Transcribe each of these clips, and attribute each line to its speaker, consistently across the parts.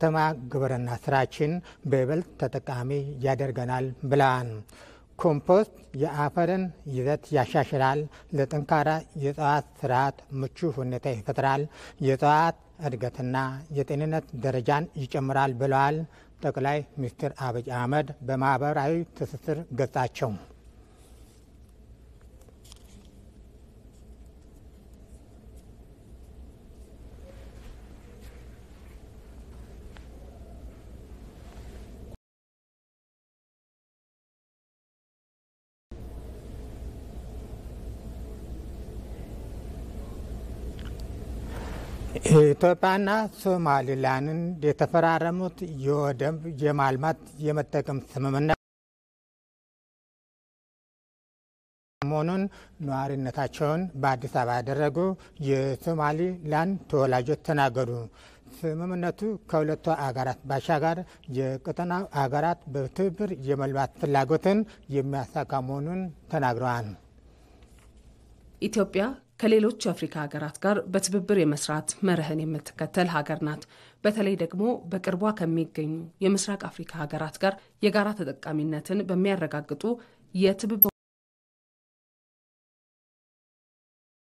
Speaker 1: ከተማ ግብርና ስራችን በይበልጥ ተጠቃሚ ያደርገናል ብለዋል። ኮምፖስት የአፈርን ይዘት ያሻሽላል፣ ለጠንካራ የእጽዋት ስርዓት ምቹ ሁኔታ ይፈጥራል፣ የእጽዋት እድገትና የጤንነት ደረጃን ይጨምራል ብለዋል ጠቅላይ ሚኒስትር አብይ አህመድ በማህበራዊ ትስስር ገጻቸው ኢትዮጵያና ሶማሊላንድ የተፈራረሙት የወደብ የማልማት የመጠቀም ስምምነት መሆኑን ነዋሪነታቸውን በአዲስ አበባ ያደረጉ የሶማሊላንድ ተወላጆች ተናገሩ። ስምምነቱ ከሁለቱ አገራት ባሻገር የቀጠናው አገራት በትብብር የመልማት ፍላጎትን
Speaker 2: የሚያሳካ መሆኑን ተናግረዋል። ኢትዮጵያ ከሌሎች የአፍሪካ ሀገራት ጋር በትብብር የመስራት መርህን የምትከተል ሀገር ናት። በተለይ ደግሞ በቅርቧ ከሚገኙ የምስራቅ አፍሪካ ሀገራት ጋር የጋራ ተጠቃሚነትን በሚያረጋግጡ የትብብር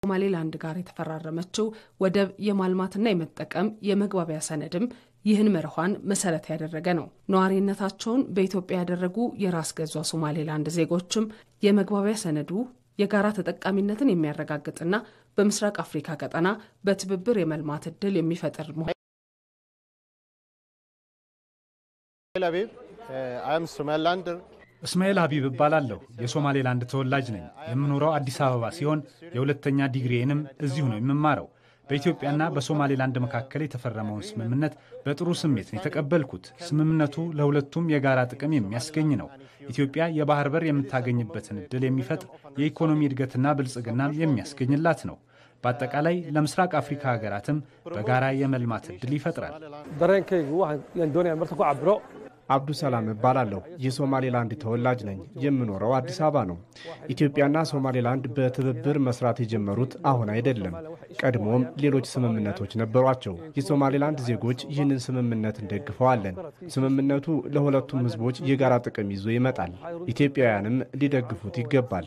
Speaker 2: ሶማሌላንድ ጋር የተፈራረመችው ወደብ የማልማትና የመጠቀም የመግባቢያ ሰነድም ይህን መርኋን መሰረት ያደረገ ነው። ነዋሪነታቸውን በኢትዮጵያ ያደረጉ የራስ ገዟ ሶማሌላንድ ዜጎችም የመግባቢያ ሰነዱ የጋራ ተጠቃሚነትን የሚያረጋግጥና በምስራቅ አፍሪካ ቀጠና በትብብር የመልማት እድል የሚፈጥር መሆ
Speaker 3: እስማኤል ሀቢብ እባላለሁ። የሶማሌላንድ ተወላጅ ነኝ። የምኖረው አዲስ አበባ ሲሆን የሁለተኛ ዲግሪዬንም እዚሁ ነው የምማረው። በኢትዮጵያና በሶማሌላንድ መካከል የተፈረመውን ስምምነት በጥሩ ስሜት ነው የተቀበልኩት። ስምምነቱ ለሁለቱም የጋራ ጥቅም የሚያስገኝ ነው። ኢትዮጵያ የባህር በር የምታገኝበትን ዕድል የሚፈጥር የኢኮኖሚ እድገትና ብልጽግናም የሚያስገኝላት ነው። በአጠቃላይ ለምስራቅ አፍሪካ ሀገራትም በጋራ የመልማት ዕድል ይፈጥራል። አብዱ ሰላም እባላለሁ። የሶማሌላንድ ተወላጅ ነኝ። የምኖረው አዲስ አበባ ነው። ኢትዮጵያና ሶማሌላንድ በትብብር መስራት የጀመሩት አሁን አይደለም። ቀድሞም ሌሎች ስምምነቶች ነበሯቸው። የሶማሌላንድ ዜጎች ይህንን ስምምነት እንደግፈዋለን። ስምምነቱ ለሁለቱም ህዝቦች የጋራ ጥቅም ይዞ ይመጣል። ኢትዮጵያውያንም ሊደግፉት ይገባል።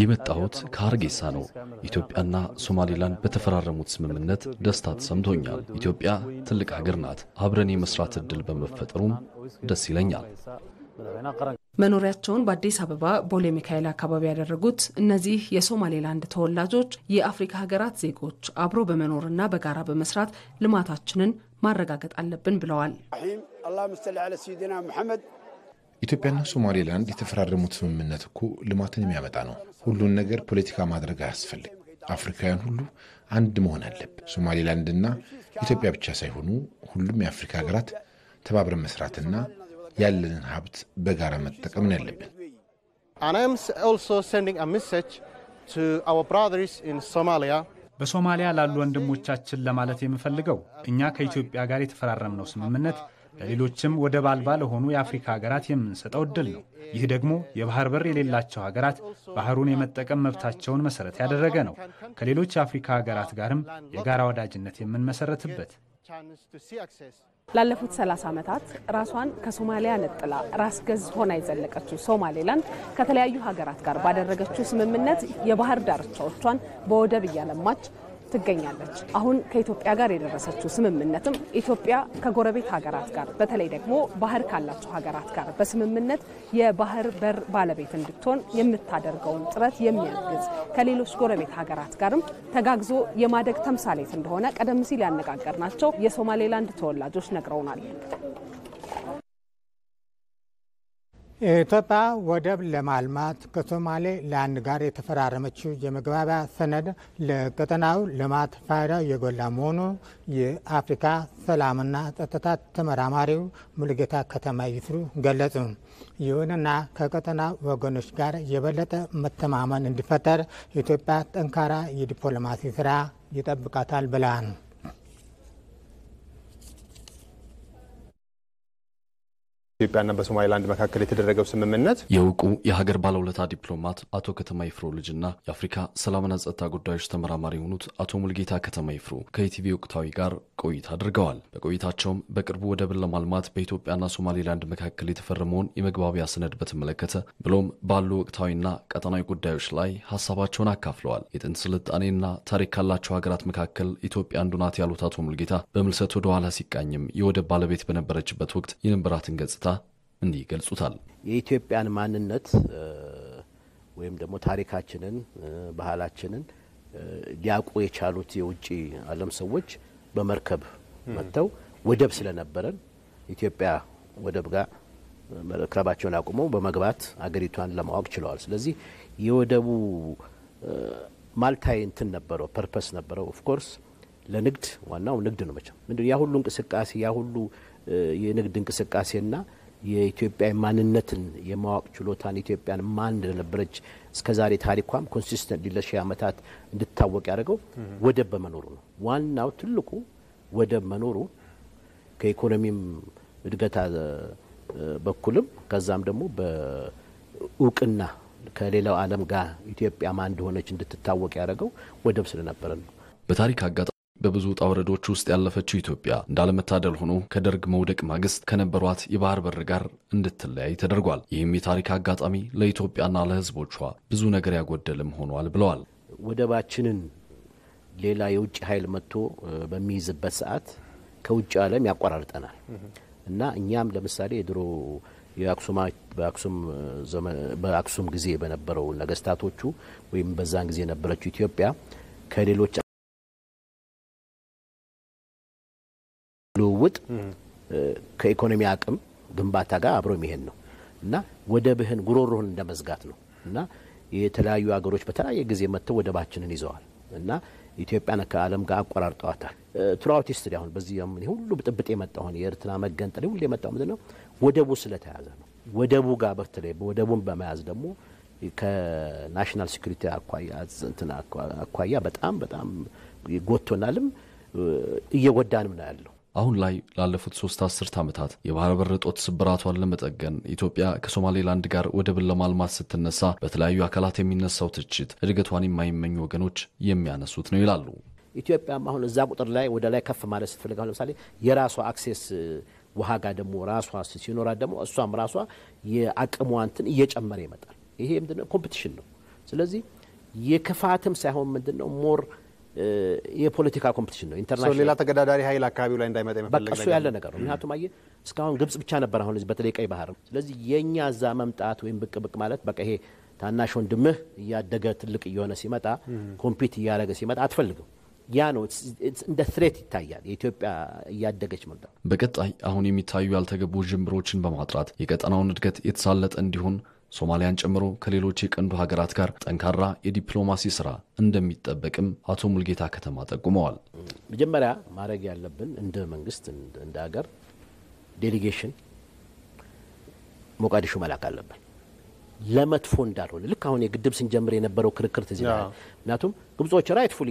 Speaker 4: የመጣሁት ከሀርጌሳ ነው። ኢትዮጵያና ሶማሌላንድ በተፈራረሙት ስምምነት ደስታ ተሰምቶኛል። ኢትዮጵያ ትልቅ ሀገር ናት። አብረን የመስራት እድል በመፈጠሩም ደስ ይለኛል።
Speaker 2: መኖሪያቸውን በአዲስ አበባ ቦሌ ሚካኤል አካባቢ ያደረጉት እነዚህ የሶማሌላንድ ተወላጆች የአፍሪካ ሀገራት ዜጎች አብሮ በመኖርና በጋራ በመስራት ልማታችንን ማረጋገጥ አለብን ብለዋል።
Speaker 5: ኢትዮጵያና ሶማሌላንድ የተፈራረሙት ስምምነት እኮ ልማትን
Speaker 6: የሚያመጣ ነው። ሁሉን ነገር ፖለቲካ ማድረግ አያስፈልግ። አፍሪካውያን ሁሉ አንድ መሆን አለብ። ሶማሌላንድና ኢትዮጵያ ብቻ ሳይሆኑ ሁሉም የአፍሪካ ሀገራት ተባብረን መስራትና ያለንን ሀብት በጋራ መጠቀም ነው ያለብን።
Speaker 3: በሶማሊያ ላሉ ወንድሞቻችን ለማለት የምፈልገው እኛ ከኢትዮጵያ ጋር የተፈራረምነው ስምምነት ለሌሎችም ወደብ አልባ ለሆኑ የአፍሪካ ሀገራት የምንሰጠው እድል ነው። ይህ ደግሞ የባህር በር የሌላቸው ሀገራት ባህሩን የመጠቀም መብታቸውን መሰረት ያደረገ ነው። ከሌሎች የአፍሪካ ሀገራት ጋርም የጋራ ወዳጅነት የምንመሰረትበት
Speaker 2: ላለፉት 30 ዓመታት ራሷን ከሶማሊያ ነጥላ ራስ ገዝ ሆና የዘለቀችው ሶማሌላንድ ከተለያዩ ሀገራት ጋር ባደረገችው ስምምነት የባህር ዳርቻዎቿን በወደብ እያለማች ትገኛለች። አሁን ከኢትዮጵያ ጋር የደረሰችው ስምምነትም ኢትዮጵያ ከጎረቤት ሀገራት ጋር በተለይ ደግሞ ባህር ካላቸው ሀገራት ጋር በስምምነት የባህር በር ባለቤት እንድትሆን የምታደርገውን ጥረት የሚያግዝ ከሌሎች ጎረቤት ሀገራት ጋርም ተጋግዞ የማደግ ተምሳሌት እንደሆነ ቀደም ሲል ያነጋገርናቸው የሶማሌላንድ ተወላጆች ነግረውናል።
Speaker 1: የኢትዮጵያ ወደብ ለማልማት ከሶማሌ ላንድ ጋር የተፈራረመችው የመግባቢያ ሰነድ ለቀጠናው ልማት ፋይዳው የጎላ መሆኑ የአፍሪካ ሰላምና ጸጥታ ተመራማሪው ሙልጌታ ከተማ ይስሩ ገለጹ። ይሁንና ከቀጠና ወገኖች ጋር የበለጠ መተማመን እንዲፈጠር ኢትዮጵያ ጠንካራ የዲፕሎማሲ ስራ ይጠብቃታል ብለዋል።
Speaker 4: ኢትዮጵያና በሶማሌላንድ መካከል የተደረገው ስምምነት የእውቁ የሀገር ባለውለታ ዲፕሎማት አቶ ከተማ ይፍሮ ልጅና የአፍሪካ ሰላምና ጸጥታ ጉዳዮች ተመራማሪ የሆኑት አቶ ሙልጌታ ከተማ ይፍሮ ከኢቲቪ ወቅታዊ ጋር ቆይታ አድርገዋል። በቆይታቸውም በቅርቡ ወደብን ለማልማት በኢትዮጵያና ሶማሌላንድ መካከል የተፈረመውን የመግባቢያ ሰነድ በተመለከተ ብሎም ባሉ ወቅታዊና ቀጠናዊ ጉዳዮች ላይ ሀሳባቸውን አካፍለዋል። የጥንት ስልጣኔና ታሪክ ካላቸው ሀገራት መካከል ኢትዮጵያ አንዱ ናት ያሉት አቶ ሙልጌታ በምልሰት ወደ ኋላ ሲቃኝም የወደብ ባለቤት በነበረችበት ወቅት የነበራትን ገጽታ እንዲህ ይገልጹታል።
Speaker 6: የኢትዮጵያን ማንነት ወይም ደግሞ ታሪካችንን፣ ባህላችንን ሊያውቁ የቻሉት የውጭ ዓለም ሰዎች በመርከብ መጥተው ወደብ ስለነበረን ኢትዮጵያ ወደብ ጋር መርከባቸውን አቁመው በመግባት አገሪቷን ለማወቅ ችለዋል። ስለዚህ የወደቡ ማልታይ እንትን ነበረው፣ ፐርፐስ ነበረው። ኦፍኮርስ ለንግድ ዋናው ንግድ ነው። መቼም ምንድን ያ ሁሉ እንቅስቃሴ ያ ሁሉ የንግድ እንቅስቃሴና የኢትዮጵያ ማንነትን የማወቅ ችሎታን ኢትዮጵያን ማን እንደነበረች እስከ ዛሬ ታሪኳም ኮንሲስተንት ለሺህ ዓመታት እንድታወቅ ያደርገው ወደብ በመኖሩ ነው። ዋናው ትልቁ ወደብ መኖሩ ከኢኮኖሚም እድገት በኩልም ከዛም ደግሞ በእውቅና ከሌላው ዓለም ጋር ኢትዮጵያ ማን እንደሆነች እንድትታወቅ ያደረገው ወደብ ስለነበረ ነው።
Speaker 4: በታሪክ አጋጣሚ በብዙ ውጣ ውረዶች ውስጥ ያለፈችው ኢትዮጵያ እንዳለመታደል ሆኖ ከደርግ መውደቅ ማግስት ከነበሯት የባህር በር ጋር እንድትለያይ ተደርጓል። ይህም የታሪክ አጋጣሚ ለኢትዮጵያና ለሕዝቦቿ ብዙ ነገር ያጎደልም ሆኗል ብለዋል።
Speaker 6: ወደባችንን ሌላ የውጭ ኃይል መጥቶ በሚይዝበት ሰዓት ከውጭ ዓለም ያቋራርጠናል እና እኛም ለምሳሌ የድሮ በአክሱም ጊዜ በነበረው ነገስታቶቹ ወይም በዛን ጊዜ የነበረችው ኢትዮጵያ ከሌሎች ለውጥ ከኢኮኖሚ አቅም ግንባታ ጋር አብሮ የሚሄድ ነው እና ወደብህን ጉሮሮህን እንደ መዝጋት ነው እና የተለያዩ ሀገሮች በተለያየ ጊዜ መጥተው ወደባችንን ይዘዋል እና ኢትዮጵያን ከዓለም ጋር አቆራርጠዋታል። ትራውት ሂስትሪ አሁን በዚህ ሁሉ ብጥብጥ ሆን የኤርትራ መገንጠል ሁሉ የመጣው ምንድን ነው? ወደቡ ስለተያዘ ነው። ወደቡ ጋር በተለይ ወደቡን በመያዝ ደግሞ ከናሽናል ሴኩሪቲ አኳያ በጣም በጣም ጎቶናልም እየጎዳንም ነው ያለው።
Speaker 4: አሁን ላይ ላለፉት ሶስት አስርት ዓመታት የባህር በር እጦት ስብራቷን ለመጠገን ኢትዮጵያ ከሶማሌላንድ ጋር ወደብን ለማልማት ስትነሳ በተለያዩ አካላት የሚነሳው ትችት እድገቷን የማይመኙ ወገኖች የሚያነሱት ነው ይላሉ።
Speaker 6: ኢትዮጵያም አሁን እዛ ቁጥር ላይ ወደ ላይ ከፍ ማለት ስትፈልግ አሁን ለምሳሌ የራሷ አክሴስ ውሃ ጋር ደግሞ ራሷ ሲኖራት ደግሞ እሷም ራሷ የአቅሟ እንትን እየጨመረ ይመጣል። ይሄ ምንድነው ኮምፒቲሽን ነው። ስለዚህ የክፋትም ሳይሆን ምንድነው ሞር የፖለቲካ ኮምፒቲሽን ነው። ኢንተርናሽናል ሌላ
Speaker 7: ተገዳዳሪ ኃይል አካባቢው ላይ እንዳይመጣ የመፈለግ እሱ ያለ ነገር ነው። ምክንያቱም
Speaker 6: አየህ እስካሁን ግብጽ ብቻ ነበር፣ አሁን በተለይ ቀይ ባህር። ስለዚህ የእኛ እዛ መምጣት ወይም ብቅ ብቅ ማለት በቃ ይሄ ታናሽ ወንድምህ እያደገ ትልቅ እየሆነ ሲመጣ ኮምፒት እያደረገ ሲመጣ አትፈልግም። ያ ነው እንደ ትሬት ይታያል። የኢትዮጵያ እያደገች መምጣት
Speaker 4: በቀጣይ አሁን የሚታዩ ያልተገቡ ጅምሮችን በማጥራት የቀጠናውን እድገት የተሳለጠ እንዲሆን ሶማሊያን ጨምሮ ከሌሎች የቀንዱ ሀገራት ጋር ጠንካራ የዲፕሎማሲ ስራ እንደሚጠበቅም አቶ ሙልጌታ ከተማ ጠቁመዋል።
Speaker 6: መጀመሪያ ማድረግ ያለብን እንደ መንግስት፣ እንደ ሀገር ዴሊጌሽን ሞቃዲሾ መላክ አለብን ለመጥፎ እንዳልሆነ ልክ አሁን የግድብ ስንጀምር የነበረው ክርክር ትዝ ይላል። ምክንያቱም ግብጾች ራይትፉሊ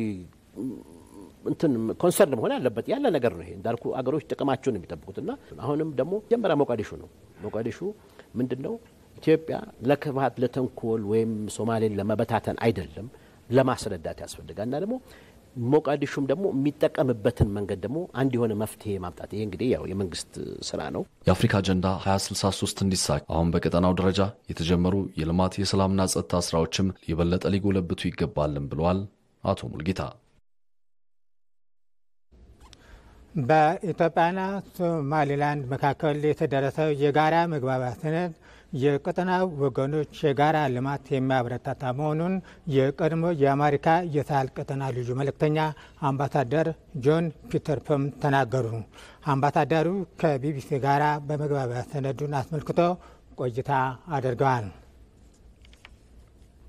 Speaker 6: እንትን ኮንሰርን መሆን አለበት ያለ ነገር ነው። ይሄ እንዳልኩ አገሮች ጥቅማቸውን የሚጠብቁትና አሁንም ደግሞ ጀመሪያ ሞቃዲሾ ነው። ሞቃዲሾ ምንድን ነው ኢትዮጵያ ለክብሀት ለተንኮል ወይም ሶማሌን ለመበታተን አይደለም፣ ለማስረዳት ያስፈልጋል እና ደግሞ ሞቃዲሹም ደግሞ የሚጠቀምበትን መንገድ ደግሞ አንድ የሆነ መፍትሄ ማምጣት ይሄ እንግዲህ ያው የመንግስት ስራ ነው።
Speaker 4: የአፍሪካ አጀንዳ 2063 እንዲሳካ አሁን በቀጠናው ደረጃ የተጀመሩ የልማት የሰላምና ጸጥታ ስራዎችም የበለጠ ሊጎለብቱ ይገባልን ብለዋል አቶ ሙልጌታ።
Speaker 1: በኢትዮጵያና ሶማሌላንድ መካከል የተደረሰው የጋራ መግባባት ሰነድ የቀጠና ወገኖች የጋራ ልማት የሚያበረታታ መሆኑን የቀድሞ የአሜሪካ የሳህል ቀጠና ልዩ መልእክተኛ አምባሳደር ጆን ፒተር ፐም ተናገሩ። አምባሳደሩ ከቢቢሲ ጋራ በመግባቢያ ሰነዱን አስመልክቶ ቆይታ አድርገዋል።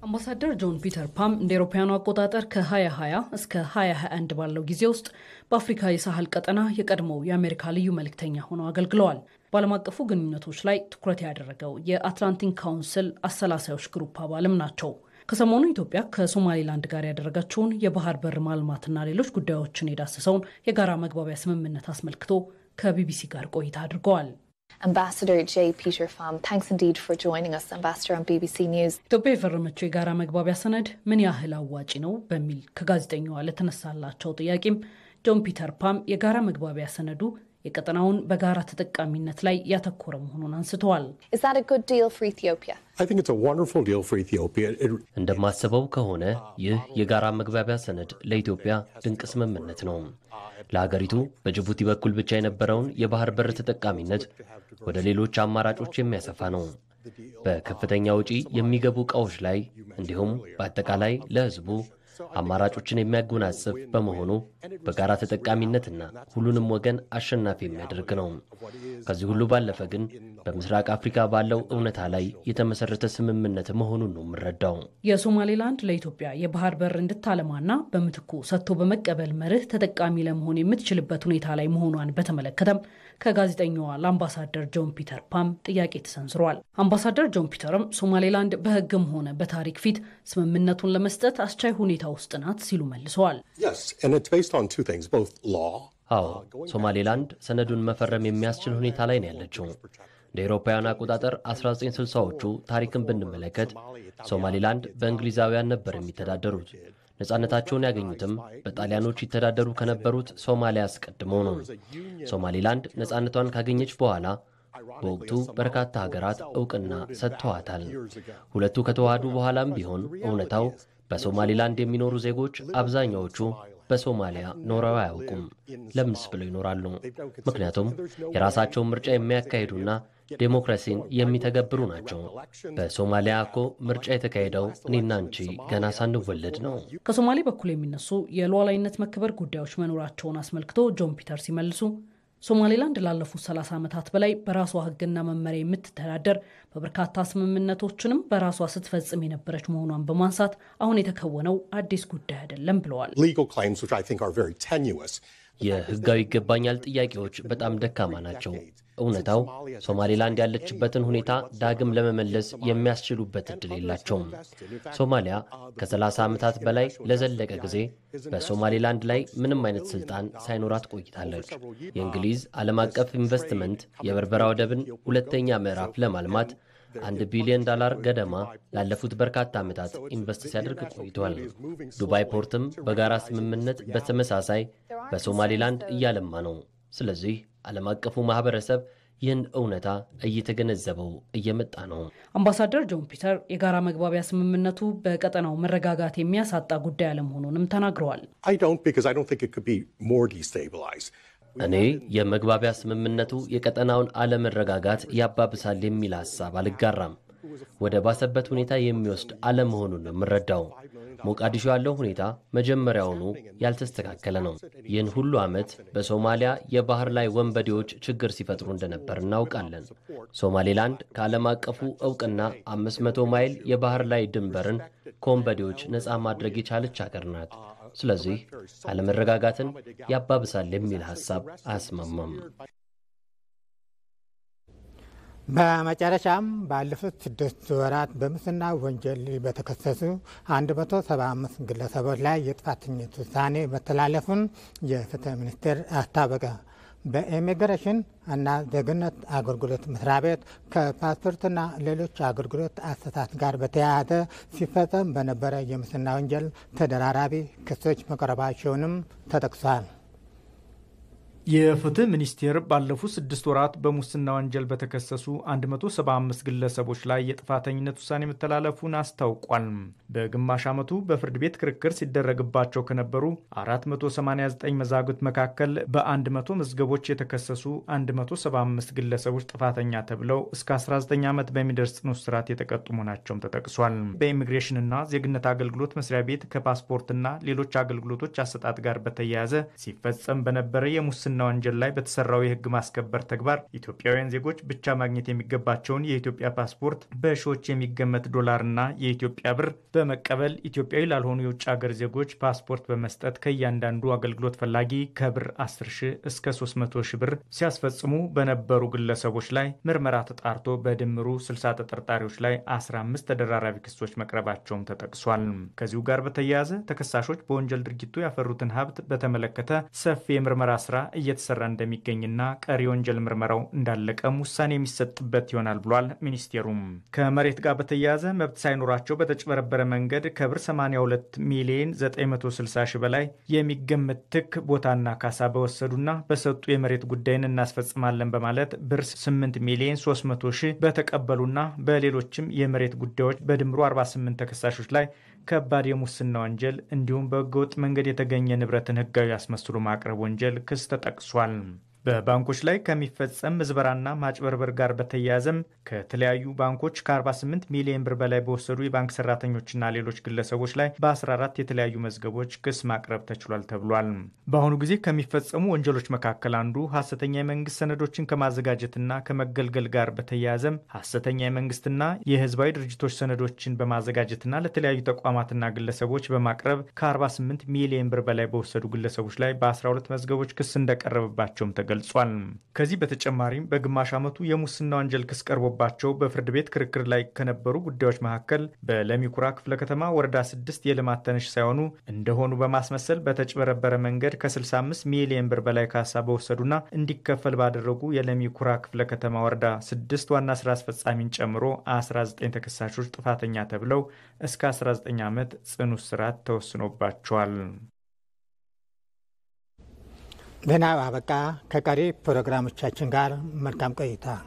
Speaker 5: አምባሳደር ጆን ፒተር ፓም እንደ አውሮፓውያኑ አቆጣጠር ከ2020 እስከ 2021 ባለው ጊዜ ውስጥ በአፍሪካ የሳህል ቀጠና የቀድሞው የአሜሪካ ልዩ መልእክተኛ ሆነው አገልግለዋል። በዓለም አቀፉ ግንኙነቶች ላይ ትኩረት ያደረገው የአትላንቲክ ካውንስል አሰላሳዮች ግሩፕ አባልም ናቸው። ከሰሞኑ ኢትዮጵያ ከሶማሌላንድ ጋር ያደረጋቸውን የባህር በር ማልማትና ሌሎች ጉዳዮችን የዳሰሰውን የጋራ መግባቢያ ስምምነት አስመልክቶ ከቢቢሲ ጋር ቆይታ አድርገዋል። Ambassador J. Peter Pham, thanks indeed for joining us, Ambassador on BBC ኒውስ ኢትዮጵያ የፈረመችው የጋራ መግባቢያ ሰነድ ምን ያህል አዋጭ ነው በሚል ከጋዜጠኛዋ ለተነሳላቸው ጥያቄም ጆን ፒተር ፓም የጋራ መግባቢያ ሰነዱ የቀጠናውን በጋራ ተጠቃሚነት ላይ ያተኮረ መሆኑን አንስተዋል።
Speaker 7: እንደማስበው ከሆነ ይህ የጋራ መግባቢያ ሰነድ ለኢትዮጵያ ድንቅ ስምምነት ነው። ለሀገሪቱ በጅቡቲ በኩል ብቻ የነበረውን የባህር በር ተጠቃሚነት ወደ ሌሎች አማራጮች የሚያሰፋ ነው። በከፍተኛ ውጪ የሚገቡ ዕቃዎች ላይ እንዲሁም በአጠቃላይ ለሕዝቡ አማራጮችን የሚያጎናጽፍ በመሆኑ በጋራ ተጠቃሚነትና ሁሉንም ወገን አሸናፊ የሚያደርግ ነው። ከዚህ ሁሉ ባለፈ ግን በምስራቅ አፍሪካ ባለው እውነታ ላይ የተመሰረተ ስምምነት መሆኑን ነው የምረዳው።
Speaker 5: የሶማሌላንድ ለኢትዮጵያ የባህር በር እንድታለማና በምትኩ ሰጥቶ በመቀበል መርህ ተጠቃሚ ለመሆን የምትችልበት ሁኔታ ላይ መሆኗን በተመለከተም ከጋዜጠኛዋ ለአምባሳደር ጆን ፒተር ፓም ጥያቄ ተሰንዝሯል። አምባሳደር ጆን ፒተርም ሶማሌላንድ በሕግም ሆነ በታሪክ ፊት ስምምነቱን ለመስጠት አስቻይ ሁኔታ ውስጥ ናት ሲሉ መልሰዋል።
Speaker 7: አዎ ሶማሌላንድ ሰነዱን መፈረም የሚያስችል ሁኔታ ላይ ነው ያለችው። እንደ አውሮፓውያን አቆጣጠር 1960ዎቹ ታሪክን ብንመለከት ሶማሌላንድ በእንግሊዛውያን ነበር የሚተዳደሩት። ነፃነታቸውን ያገኙትም በጣሊያኖች ይተዳደሩ ከነበሩት ሶማሊያ አስቀድሞ ነው። ሶማሊላንድ ነፃነቷን ካገኘች በኋላ በወቅቱ በርካታ ሀገራት እውቅና ሰጥተዋታል። ሁለቱ ከተዋሃዱ በኋላም ቢሆን እውነታው በሶማሊላንድ የሚኖሩ ዜጎች አብዛኛዎቹ በሶማሊያ ኖረው አያውቁም። ለምንስ ብለው ይኖራሉ? ምክንያቱም የራሳቸውን ምርጫ የሚያካሂዱና ዴሞክራሲን የሚተገብሩ ናቸው። በሶማሊያ እኮ ምርጫ የተካሄደው እኔና አንቺ ገና ሳንወለድ ነው።
Speaker 5: ከሶማሌ በኩል የሚነሱ የሉዓላዊነት መከበር ጉዳዮች መኖራቸውን አስመልክቶ ጆን ፒተር ሲመልሱ ሶማሌላንድ ላለፉት 30 ዓመታት በላይ በራሷ ህግና መመሪያ የምትተዳደር በበርካታ ስምምነቶችንም በራሷ ስትፈጽም የነበረች መሆኗን በማንሳት አሁን የተከወነው አዲስ ጉዳይ አይደለም ብለዋል።
Speaker 7: የህጋዊ ይገባኛል ጥያቄዎች በጣም ደካማ ናቸው። እውነታው ሶማሌላንድ ያለችበትን ሁኔታ ዳግም ለመመለስ የሚያስችሉበት እድል የላቸውም። ሶማሊያ ከ30 ዓመታት በላይ ለዘለቀ ጊዜ በሶማሌላንድ ላይ ምንም አይነት ስልጣን ሳይኖራት ቆይታለች። የእንግሊዝ ዓለም አቀፍ ኢንቨስትመንት የበርበራ ወደብን ሁለተኛ ምዕራፍ ለማልማት አንድ ቢሊዮን ዶላር ገደማ ላለፉት በርካታ ዓመታት ኢንቨስት ሲያደርግ ቆይቷል። ዱባይ ፖርትም በጋራ ስምምነት በተመሳሳይ በሶማሌላንድ እያለማ ነው። ስለዚህ ዓለም አቀፉ ማህበረሰብ ይህን እውነታ እየተገነዘበው እየመጣ ነው።
Speaker 5: አምባሳደር ጆን ፒተር የጋራ መግባቢያ ስምምነቱ በቀጠናው መረጋጋት የሚያሳጣ ጉዳይ አለመሆኑንም ተናግረዋል።
Speaker 7: እኔ የመግባቢያ ስምምነቱ የቀጠናውን አለመረጋጋት ያባብሳል የሚል ሐሳብ አልጋራም። ወደ ባሰበት ሁኔታ የሚወስድ አለመሆኑን ነው የምረዳው። ሞቃዲሾ ያለው ሁኔታ መጀመሪያውኑ ያልተስተካከለ ነው። ይህን ሁሉ ዓመት በሶማሊያ የባህር ላይ ወንበዴዎች ችግር ሲፈጥሩ እንደነበር እናውቃለን። ሶማሌላንድ ከዓለም አቀፉ ዕውቅና 500 ማይል የባህር ላይ ድንበርን ከወንበዴዎች ነፃ ማድረግ የቻለች አገር ናት። ስለዚህ አለመረጋጋትን ያባብሳል የሚል ሀሳብ አያስማማም።
Speaker 1: በመጨረሻም ባለፉት ስድስት ወራት በሙስና ወንጀል በተከሰሱ 175 ግለሰቦች ላይ የጥፋተኝነት ውሳኔ መተላለፉን የፍትህ ሚኒስቴር አስታወቀ። በኢሚግሬሽን እና ዜግነት አገልግሎት መስሪያ ቤት ከፓስፖርትና ሌሎች አገልግሎት አሰጣጥ ጋር በተያያዘ ሲፈጸም በነበረ የሙስና ወንጀል ተደራራቢ ክሶች መቅረባቸውንም ተጠቅሷል።
Speaker 3: የፍትህ ሚኒስቴር ባለፉት ስድስት ወራት በሙስና ወንጀል በተከሰሱ 175 ግለሰቦች ላይ የጥፋተኝነት ውሳኔ መተላለፉን አስታውቋል። በግማሽ ዓመቱ በፍርድ ቤት ክርክር ሲደረግባቸው ከነበሩ 489 መዛግብት መካከል በ100 መዝገቦች የተከሰሱ 175 ግለሰቦች ጥፋተኛ ተብለው እስከ 19 ዓመት በሚደርስ ጽኑ እስራት የተቀጡ መሆናቸውም ተጠቅሷል። በኢሚግሬሽንና ዜግነት አገልግሎት መስሪያ ቤት ከፓስፖርትና ሌሎች አገልግሎቶች አሰጣጥ ጋር በተያያዘ ሲፈጸም በነበረ የሙስና በሙስና ወንጀል ላይ በተሰራው የህግ ማስከበር ተግባር ኢትዮጵያውያን ዜጎች ብቻ ማግኘት የሚገባቸውን የኢትዮጵያ ፓስፖርት በሺዎች የሚገመት ዶላርና የኢትዮጵያ ብር በመቀበል ኢትዮጵያዊ ላልሆኑ የውጭ ሀገር ዜጎች ፓስፖርት በመስጠት ከእያንዳንዱ አገልግሎት ፈላጊ ከብር 10 ሺህ እስከ 300 ሺህ ብር ሲያስፈጽሙ በነበሩ ግለሰቦች ላይ ምርመራ ተጣርቶ በድምሩ 60 ተጠርጣሪዎች ላይ 15 ተደራራቢ ክሶች መቅረባቸውም ተጠቅሷል። ከዚሁ ጋር በተያያዘ ተከሳሾች በወንጀል ድርጊቱ ያፈሩትን ሀብት በተመለከተ ሰፊ የምርመራ ስራ እየተሰራ እንደሚገኝና ቀሪ ወንጀል ምርመራው እንዳለቀም ውሳኔ የሚሰጥበት ይሆናል ብሏል ሚኒስቴሩም። ከመሬት ጋር በተያያዘ መብት ሳይኖራቸው በተጭበረበረ መንገድ ከብር 82 ሚሊዮን 960 ሺህ በላይ የሚገመት ትክ ቦታና ካሳ በወሰዱና በሰጡ የመሬት ጉዳይን እናስፈጽማለን በማለት ብር 8 ሚሊዮን 300 ሺህ በተቀበሉና በሌሎችም የመሬት ጉዳዮች በድምሩ 48 ተከሳሾች ላይ ከባድ የሙስና ወንጀል እንዲሁም በህገወጥ መንገድ የተገኘ ንብረትን ህጋዊ አስመስሎ ማቅረብ ወንጀል ክስ ተጠቅሷል። በባንኮች ላይ ከሚፈጸም ምዝበራና ማጭበርበር ጋር በተያያዘም ከተለያዩ ባንኮች ከ48 ሚሊዮን ብር በላይ በወሰዱ የባንክ ሰራተኞችና ሌሎች ግለሰቦች ላይ በ14 የተለያዩ መዝገቦች ክስ ማቅረብ ተችሏል ተብሏል። በአሁኑ ጊዜ ከሚፈጸሙ ወንጀሎች መካከል አንዱ ሐሰተኛ የመንግስት ሰነዶችን ከማዘጋጀትና ከመገልገል ጋር በተያያዘም ሐሰተኛ የመንግስትና የህዝባዊ ድርጅቶች ሰነዶችን በማዘጋጀትና ለተለያዩ ተቋማትና ግለሰቦች በማቅረብ ከ48 ሚሊዮን ብር በላይ በወሰዱ ግለሰቦች ላይ በ12 መዝገቦች ክስ እንደቀረበባቸውም ተገ ገልጿል። ከዚህ በተጨማሪም በግማሽ ዓመቱ የሙስና ወንጀል ክስ ቀርቦባቸው በፍርድ ቤት ክርክር ላይ ከነበሩ ጉዳዮች መካከል በለሚኩራ ክፍለ ከተማ ወረዳ ስድስት የልማት ተነሽ ሳይሆኑ እንደሆኑ በማስመሰል በተጭበረበረ መንገድ ከ65 ሚሊዮን ብር በላይ ካሳ በወሰዱና እንዲከፈል ባደረጉ የለሚኩራ ክፍለ ከተማ ወረዳ ስድስት ዋና ስራ አስፈጻሚን ጨምሮ 19 ተከሳሾች ጥፋተኛ ተብለው እስከ 19 ዓመት ጽኑ እስራት ተወስኖባቸዋል።
Speaker 1: ዜና አበቃ። ከቀሪ ፕሮግራሞቻችን ጋር መልካም ቆይታ